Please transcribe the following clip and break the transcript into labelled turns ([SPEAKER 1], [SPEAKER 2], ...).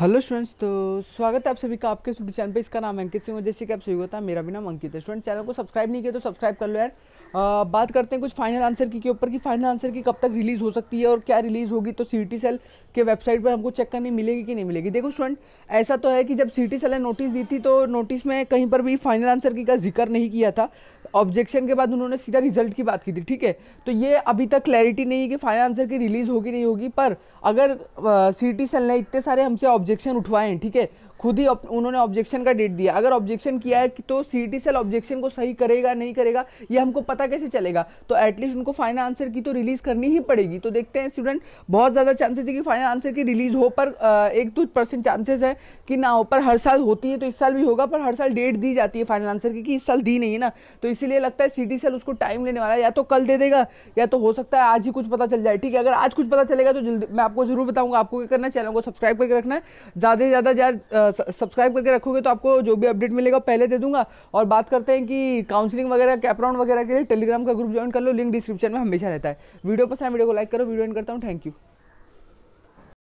[SPEAKER 1] hello students तो स्वागत है आप सभी का आपके स्टूडियो चैनल पे इसका नाम अंकित सिंह जैसे कि आप सभी होता है मेरा भी नाम अंकित है स्टूडेंट चैनल को सब्सक्राइब नहीं किया तो सब्सक्राइब कर लो यार आ, बात करते हैं कुछ फाइनल आंसर की के ऊपर कि फाइनल आंसर की कब तक रिलीज़ हो सकती है और क्या रिलीज़ होगी तो सी सेल के वेबसाइट पर हमको चेक करनी मिलेगी कि नहीं मिलेगी देखो स्टूडेंट ऐसा तो है कि जब सी सेल ने नोटिस दी थी तो नोटिस में कहीं पर भी फाइनल आंसर की का जिक्र नहीं किया था ऑब्जेक्शन के बाद उन्होंने सीधा रिजल्ट की बात की थी ठीक है तो ये अभी तक क्लैरिटी नहीं है कि फाइनल आंसर की रिलीज़ होगी नहीं होगी पर अगर सी टी सेल ने इतने सारे हमसे ऑब्जेक्शन उठवाए हैं ठीक है खुद ही उन्होंने ऑब्जेक्शन का डेट दिया अगर ऑब्जेक्शन किया है कि तो सी सेल ऑब्जेक्शन को सही करेगा नहीं करेगा ये हमको पता कैसे चलेगा तो एटलीस्ट उनको फाइनल आंसर की तो रिलीज़ करनी ही पड़ेगी तो देखते हैं स्टूडेंट बहुत ज़्यादा चांसेस है कि फाइनल आंसर की रिलीज़ हो पर एक दो परसेंट चांसेस है कि ना हो पर हर साल होती है तो इस साल भी होगा पर हर साल डेट दी जाती है फाइनल आंसर की कि इस साल दी नहीं है ना तो इसीलिए लगता है सी सेल उसको टाइम लेने वाला है या तो कल दे देगा या तो हो सकता है आज ही कुछ पता चल जाए ठीक है अगर आज कुछ पता चलेगा तो मैं आपको ज़रूर बताऊँगा आपको क्या करना चैनल को सब्सक्राइब करके रखना है ज़्यादा से ज़्यादा ज़्यादा सब्सक्राइब करके रखोगे तो आपको जो भी अपडेट मिलेगा पहले दे दूंगा और बात करते हैं कि काउंसलिंग वगैरह कैपराउंड वगैरह के लिए टेलीग्राम का ग्रुप ज्वाइन कर लो लिंक डिस्क्रिप्शन में हमेशा रहता है वीडियो पसंद वीडियो को लाइक करो वीडियो एंड करता हूँ थैंक यू